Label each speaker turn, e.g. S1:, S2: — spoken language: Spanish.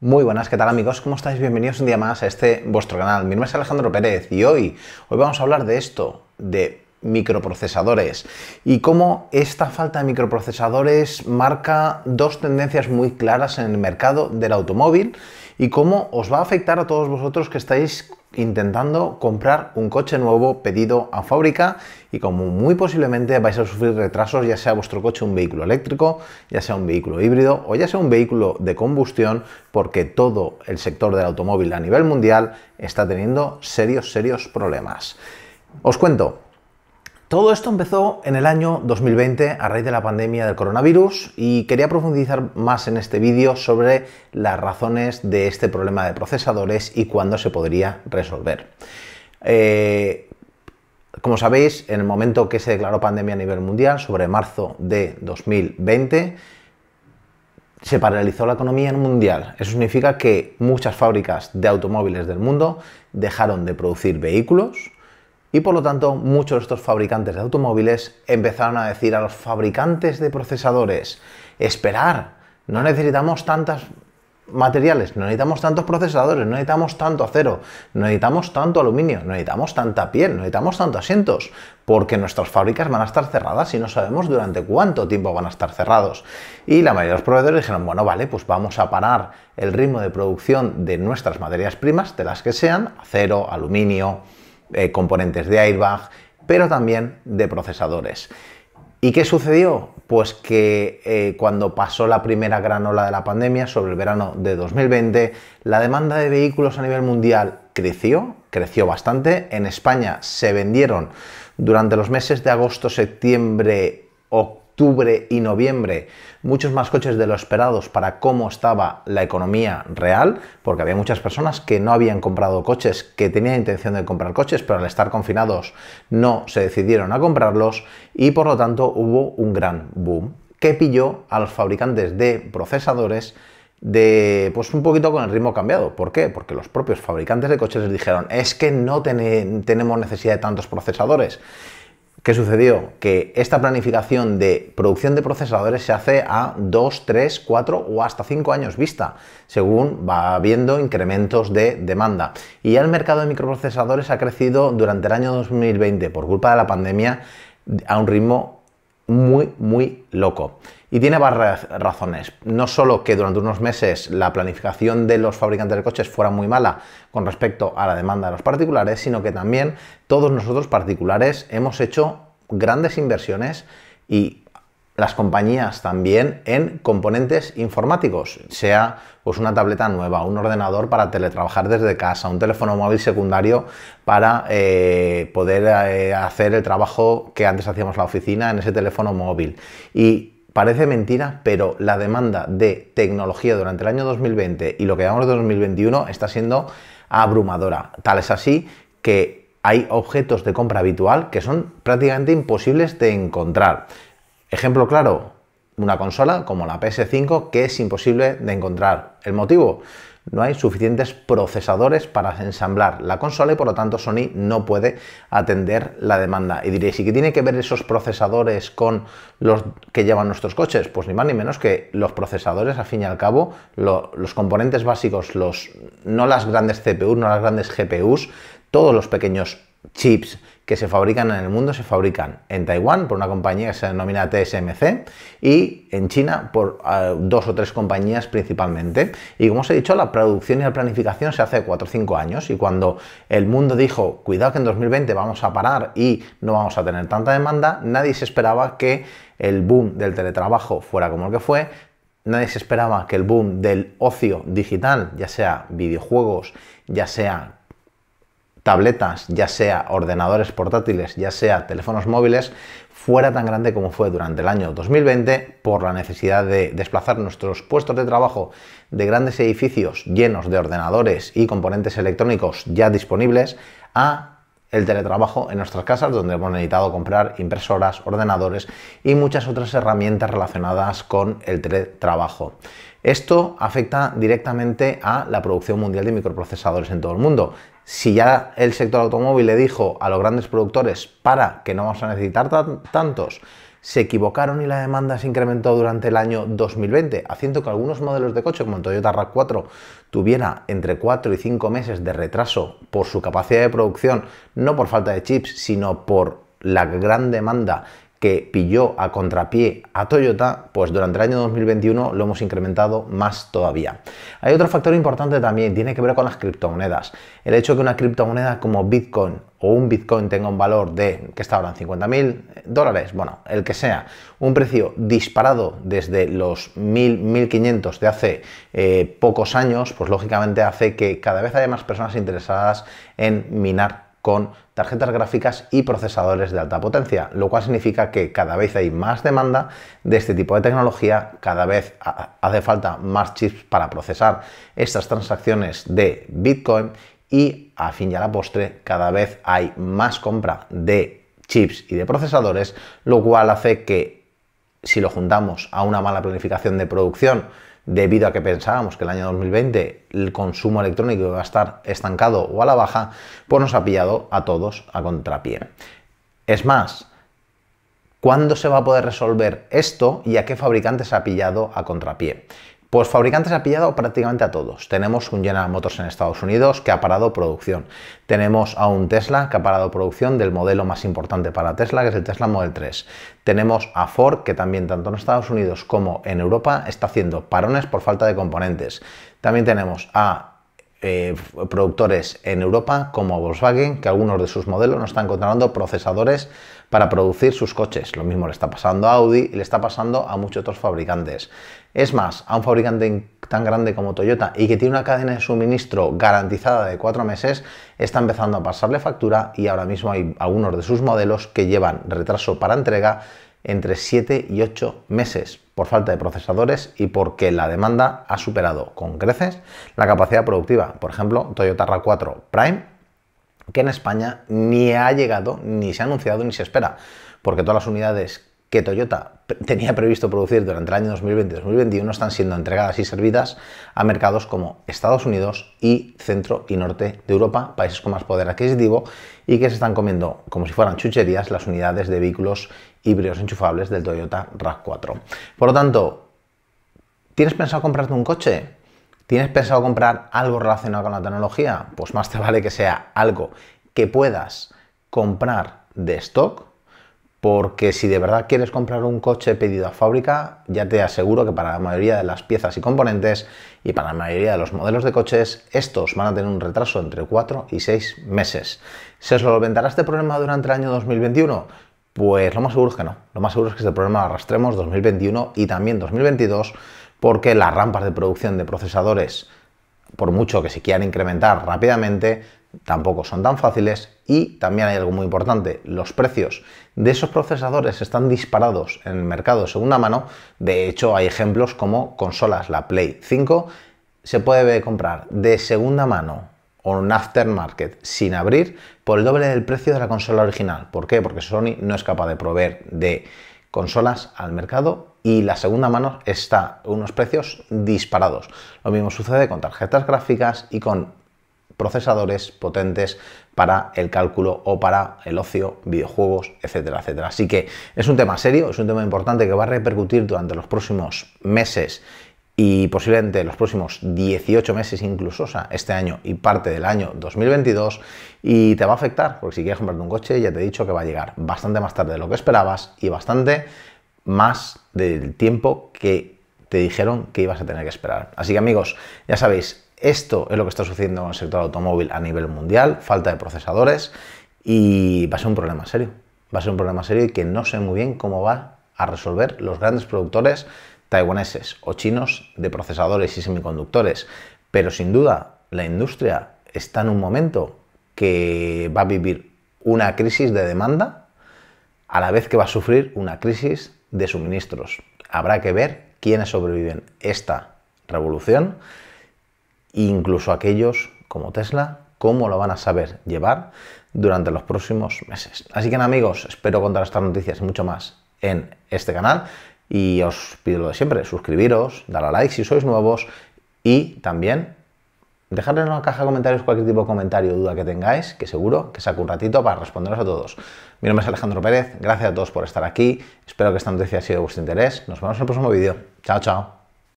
S1: Muy buenas, ¿qué tal amigos? ¿Cómo estáis? Bienvenidos un día más a este vuestro canal. Mi nombre es Alejandro Pérez y hoy, hoy vamos a hablar de esto, de microprocesadores y cómo esta falta de microprocesadores marca dos tendencias muy claras en el mercado del automóvil y cómo os va a afectar a todos vosotros que estáis intentando comprar un coche nuevo pedido a fábrica y como muy posiblemente vais a sufrir retrasos ya sea vuestro coche un vehículo eléctrico, ya sea un vehículo híbrido o ya sea un vehículo de combustión porque todo el sector del automóvil a nivel mundial está teniendo serios, serios problemas. Os cuento, todo esto empezó en el año 2020 a raíz de la pandemia del coronavirus y quería profundizar más en este vídeo sobre las razones de este problema de procesadores y cuándo se podría resolver. Eh, como sabéis, en el momento que se declaró pandemia a nivel mundial, sobre marzo de 2020, se paralizó la economía mundial. Eso significa que muchas fábricas de automóviles del mundo dejaron de producir vehículos y por lo tanto, muchos de estos fabricantes de automóviles empezaron a decir a los fabricantes de procesadores, esperar, no necesitamos tantas materiales, no necesitamos tantos procesadores, no necesitamos tanto acero, no necesitamos tanto aluminio, no necesitamos tanta piel, no necesitamos tantos asientos, porque nuestras fábricas van a estar cerradas y no sabemos durante cuánto tiempo van a estar cerrados. Y la mayoría de los proveedores dijeron, bueno, vale, pues vamos a parar el ritmo de producción de nuestras materias primas, de las que sean, acero, aluminio, eh, componentes de airbag, pero también de procesadores. ¿Y qué sucedió? Pues que eh, cuando pasó la primera gran ola de la pandemia, sobre el verano de 2020, la demanda de vehículos a nivel mundial creció, creció bastante. En España se vendieron durante los meses de agosto, septiembre, octubre, octubre y noviembre muchos más coches de lo esperados para cómo estaba la economía real, porque había muchas personas que no habían comprado coches, que tenían intención de comprar coches, pero al estar confinados no se decidieron a comprarlos y por lo tanto hubo un gran boom que pilló a los fabricantes de procesadores de pues un poquito con el ritmo cambiado. ¿Por qué? Porque los propios fabricantes de coches les dijeron, es que no tenemos necesidad de tantos procesadores. ¿Qué sucedió? Que esta planificación de producción de procesadores se hace a 2, 3, 4 o hasta 5 años vista, según va habiendo incrementos de demanda. Y ya el mercado de microprocesadores ha crecido durante el año 2020 por culpa de la pandemia a un ritmo muy, muy loco. Y tiene varias razones. No solo que durante unos meses la planificación de los fabricantes de coches fuera muy mala con respecto a la demanda de los particulares, sino que también todos nosotros particulares hemos hecho grandes inversiones y las compañías también en componentes informáticos, sea pues una tableta nueva, un ordenador para teletrabajar desde casa, un teléfono móvil secundario para eh, poder eh, hacer el trabajo que antes hacíamos la oficina en ese teléfono móvil. Y Parece mentira, pero la demanda de tecnología durante el año 2020 y lo que de 2021 está siendo abrumadora. Tal es así que hay objetos de compra habitual que son prácticamente imposibles de encontrar. Ejemplo claro, una consola como la PS5 que es imposible de encontrar. ¿El motivo? No hay suficientes procesadores para ensamblar la consola y por lo tanto Sony no puede atender la demanda. Y diréis, ¿y qué tiene que ver esos procesadores con los que llevan nuestros coches? Pues ni más ni menos que los procesadores, al fin y al cabo, los componentes básicos, los, no las grandes CPUs, no las grandes GPUs, todos los pequeños chips que se fabrican en el mundo se fabrican en Taiwán por una compañía que se denomina TSMC y en China por eh, dos o tres compañías principalmente. Y como os he dicho, la producción y la planificación se hace cuatro o cinco años y cuando el mundo dijo, cuidado que en 2020 vamos a parar y no vamos a tener tanta demanda, nadie se esperaba que el boom del teletrabajo fuera como el que fue, Nadie se esperaba que el boom del ocio digital, ya sea videojuegos, ya sea tabletas, ya sea ordenadores portátiles, ya sea teléfonos móviles, fuera tan grande como fue durante el año 2020 por la necesidad de desplazar nuestros puestos de trabajo de grandes edificios llenos de ordenadores y componentes electrónicos ya disponibles a el teletrabajo en nuestras casas, donde hemos necesitado comprar impresoras, ordenadores y muchas otras herramientas relacionadas con el teletrabajo. Esto afecta directamente a la producción mundial de microprocesadores en todo el mundo si ya el sector automóvil le dijo a los grandes productores para que no vamos a necesitar tantos, se equivocaron y la demanda se incrementó durante el año 2020, haciendo que algunos modelos de coche como el Toyota RAV4 tuviera entre 4 y 5 meses de retraso por su capacidad de producción, no por falta de chips, sino por la gran demanda que pilló a contrapié a Toyota, pues durante el año 2021 lo hemos incrementado más todavía. Hay otro factor importante también, tiene que ver con las criptomonedas. El hecho que una criptomoneda como Bitcoin o un Bitcoin tenga un valor de, que está ahora en 50.000 dólares, bueno, el que sea, un precio disparado desde los 1.000, 1.500 de hace eh, pocos años, pues lógicamente hace que cada vez haya más personas interesadas en minar con tarjetas gráficas y procesadores de alta potencia, lo cual significa que cada vez hay más demanda de este tipo de tecnología, cada vez hace falta más chips para procesar estas transacciones de Bitcoin y a fin y a la postre cada vez hay más compra de chips y de procesadores, lo cual hace que si lo juntamos a una mala planificación de producción, debido a que pensábamos que el año 2020 el consumo electrónico iba a estar estancado o a la baja, pues nos ha pillado a todos a contrapié. Es más, ¿cuándo se va a poder resolver esto y a qué fabricantes ha pillado a contrapié? Pues fabricantes ha pillado prácticamente a todos. Tenemos un General Motors en Estados Unidos que ha parado producción. Tenemos a un Tesla que ha parado producción del modelo más importante para Tesla, que es el Tesla Model 3. Tenemos a Ford que también tanto en Estados Unidos como en Europa está haciendo parones por falta de componentes. También tenemos a eh, productores en Europa como Volkswagen, que algunos de sus modelos no están encontrando procesadores para producir sus coches. Lo mismo le está pasando a Audi y le está pasando a muchos otros fabricantes. Es más, a un fabricante tan grande como Toyota y que tiene una cadena de suministro garantizada de cuatro meses, está empezando a pasarle factura y ahora mismo hay algunos de sus modelos que llevan retraso para entrega entre 7 y 8 meses por falta de procesadores y porque la demanda ha superado con creces la capacidad productiva. Por ejemplo, Toyota ra 4 Prime, que en España ni ha llegado, ni se ha anunciado, ni se espera, porque todas las unidades que Toyota tenía previsto producir durante el año 2020 2021 están siendo entregadas y servidas a mercados como Estados Unidos y centro y norte de Europa, países con más poder adquisitivo y que se están comiendo como si fueran chucherías las unidades de vehículos híbridos enchufables del Toyota RAV4. Por lo tanto, ¿tienes pensado comprarte un coche? ¿Tienes pensado comprar algo relacionado con la tecnología? Pues más te vale que sea algo que puedas comprar de stock, porque si de verdad quieres comprar un coche pedido a fábrica, ya te aseguro que para la mayoría de las piezas y componentes y para la mayoría de los modelos de coches, estos van a tener un retraso entre 4 y 6 meses. ¿Se solventará este problema durante el año 2021? Pues lo más seguro es que no. Lo más seguro es que este problema lo arrastremos 2021 y también 2022 porque las rampas de producción de procesadores, por mucho que se quieran incrementar rápidamente, tampoco son tan fáciles y también hay algo muy importante, los precios de esos procesadores están disparados en el mercado de segunda mano, de hecho hay ejemplos como consolas, la Play 5 se puede comprar de segunda mano o un aftermarket sin abrir por el doble del precio de la consola original. ¿Por qué? Porque Sony no es capaz de proveer de consolas al mercado y la segunda mano está a unos precios disparados. Lo mismo sucede con tarjetas gráficas y con procesadores potentes para el cálculo o para el ocio, videojuegos, etcétera, etcétera. Así que es un tema serio, es un tema importante que va a repercutir durante los próximos meses y posiblemente los próximos 18 meses incluso, o sea, este año y parte del año 2022, y te va a afectar, porque si quieres comprarte un coche, ya te he dicho que va a llegar bastante más tarde de lo que esperabas y bastante más del tiempo que te dijeron que ibas a tener que esperar. Así que amigos, ya sabéis, esto es lo que está sucediendo en el sector automóvil a nivel mundial, falta de procesadores, y va a ser un problema serio. Va a ser un problema serio y que no sé muy bien cómo va a resolver los grandes productores taiwaneses o chinos de procesadores y semiconductores. Pero sin duda, la industria está en un momento que va a vivir una crisis de demanda a la vez que va a sufrir una crisis de suministros. Habrá que ver quiénes sobreviven esta revolución, incluso aquellos como Tesla, cómo lo van a saber llevar durante los próximos meses. Así que amigos, espero contar estas noticias y mucho más en este canal y os pido lo de siempre, suscribiros, dar a like si sois nuevos y también dejarle en la caja de comentarios cualquier tipo de comentario o duda que tengáis, que seguro que saco un ratito para responderos a todos. Mi nombre es Alejandro Pérez, gracias a todos por estar aquí, espero que esta noticia haya sido de vuestro interés, nos vemos en el próximo vídeo. Chao, chao.